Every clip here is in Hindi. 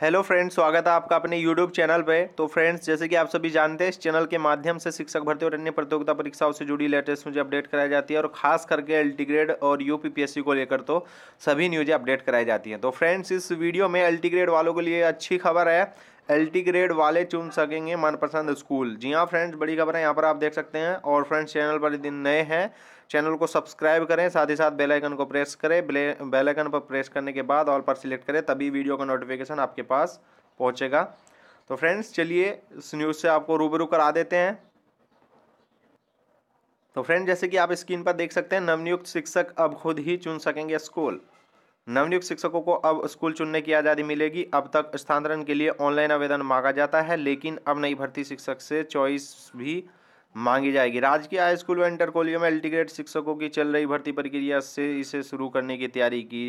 हेलो फ्रेंड्स स्वागत है आपका अपने यूट्यूब चैनल पे तो फ्रेंड्स जैसे कि आप सभी जानते हैं इस चैनल के माध्यम से शिक्षक भर्ती और अन्य प्रतियोगिता परीक्षाओं से जुड़ी लेटेस्ट न्यूज अपडेट कराई जाती है और खास करके एल ग्रेड और यू को लेकर तो सभी न्यूज़ें अपडेट कराई जाती हैं तो फ्रेंड्स इस वीडियो में एल ग्रेड वालों के लिए अच्छी खबर है एल टी ग्रेड वाले चुन सकेंगे मनपसंद स्कूल जी हाँ फ्रेंड्स बड़ी खबर है यहाँ पर आप देख सकते हैं और फ्रेंड्स चैनल पर दिन नए हैं चैनल को सब्सक्राइब करें साथ ही साथ बेल आइकन को प्रेस करें बेल आइकन पर प्रेस करने के बाद ऑल पर सिलेक्ट करें तभी वीडियो का नोटिफिकेशन आपके पास पहुँचेगा तो फ्रेंड्स चलिए इस न्यूज़ से आपको रूबरू करा देते हैं तो फ्रेंड जैसे कि आप स्क्रीन पर देख सकते हैं नवनियुक्त शिक्षक अब खुद ही चुन सकेंगे स्कूल नवनियुक्त शिक्षकों को अब स्कूल चुनने की आज़ादी मिलेगी अब तक स्थानांतरण के लिए ऑनलाइन आवेदन मांगा जाता है लेकिन अब नई भर्ती शिक्षक से चॉइस भी मांगी जाएगी राज्य के हाई स्कूल व इंटर कॉलेजों में अल्टीग्रेड शिक्षकों की चल रही भर्ती प्रक्रिया से इसे शुरू करने की तैयारी की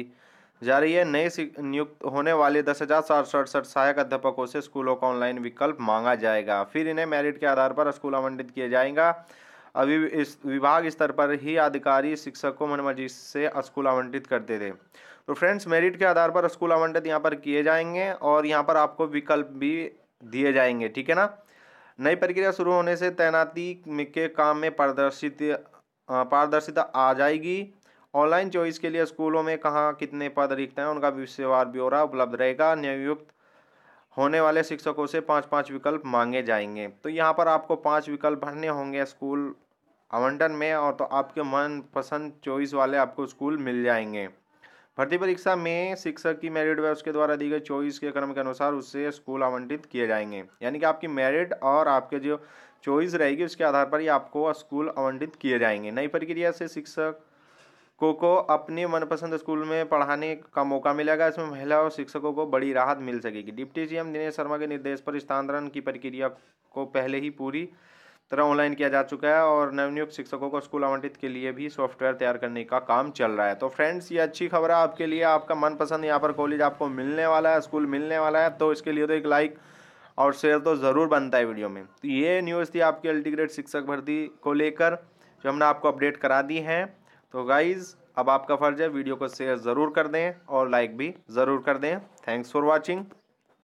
जा रही है नए नियुक्त होने वाले दस हज़ार सात सौ अड़सठ सहायक अध्यापकों से स्कूलों का ऑनलाइन विकल्प मांगा जाएगा फिर इन्हें मेरिट के आधार पर स्कूल आवंटित किया जाएगा अभी इस विभाग स्तर पर ही अधिकारी शिक्षक को मनमर्जी से स्कूल आवंटित करते थे तो फ्रेंड्स मेरिट के आधार पर स्कूल आवंटित यहाँ पर किए जाएंगे और यहाँ पर आपको विकल्प भी दिए जाएंगे ठीक है ना नई प्रक्रिया शुरू होने से तैनाती के काम में पारदर्शित पारदर्शिता आ जाएगी ऑनलाइन चॉइस के लिए स्कूलों में कहाँ कितने पद रिक्त हैं उनका विषयवार ब्यौरा उपलब्ध रहेगा नियुक्त होने वाले शिक्षकों से पाँच पाँच विकल्प मांगे जाएंगे तो यहाँ पर आपको पाँच विकल्प भरने होंगे स्कूल आवंटन में और तो आपके मनपसंद चॉइस वाले आपको स्कूल मिल जाएंगे भर्ती परीक्षा में शिक्षक की मेरिट व उसके द्वारा दी गई चॉइस के क्रम के अनुसार उससे स्कूल आवंटित किए जाएंगे यानी कि आपकी मेरिट और आपके जो चॉइस रहेगी उसके आधार पर ही आपको स्कूल आवंटित किए जाएंगे नई प्रक्रिया से शिक्षक को को अपने मनपसंद स्कूल में पढ़ाने का मौका मिलेगा इसमें महिला और शिक्षकों को बड़ी राहत मिल सकेगी डिप्टी सीएम दिनेश शर्मा के निर्देश पर स्थानांतरण की प्रक्रिया को पहले ही पूरी तरह ऑनलाइन किया जा चुका है और नवनियुक्त शिक्षकों को स्कूल आवंटित के लिए भी सॉफ्टवेयर तैयार करने का काम चल रहा है तो फ्रेंड्स ये अच्छी खबर है आपके लिए आपका मनपसंद यहाँ पर कॉलेज आपको मिलने वाला है स्कूल मिलने वाला है तो इसके लिए तो एक लाइक और शेयर तो ज़रूर बनता है वीडियो में तो ये न्यूज़ थी आपकी अल्टीग्रेड शिक्षक भर्ती को लेकर जो हमने आपको अपडेट करा दी है तो गाइज़ अब आपका फ़र्ज़ है वीडियो को शेयर ज़रूर कर दें और लाइक भी ज़रूर कर दें थैंक्स फॉर वॉचिंग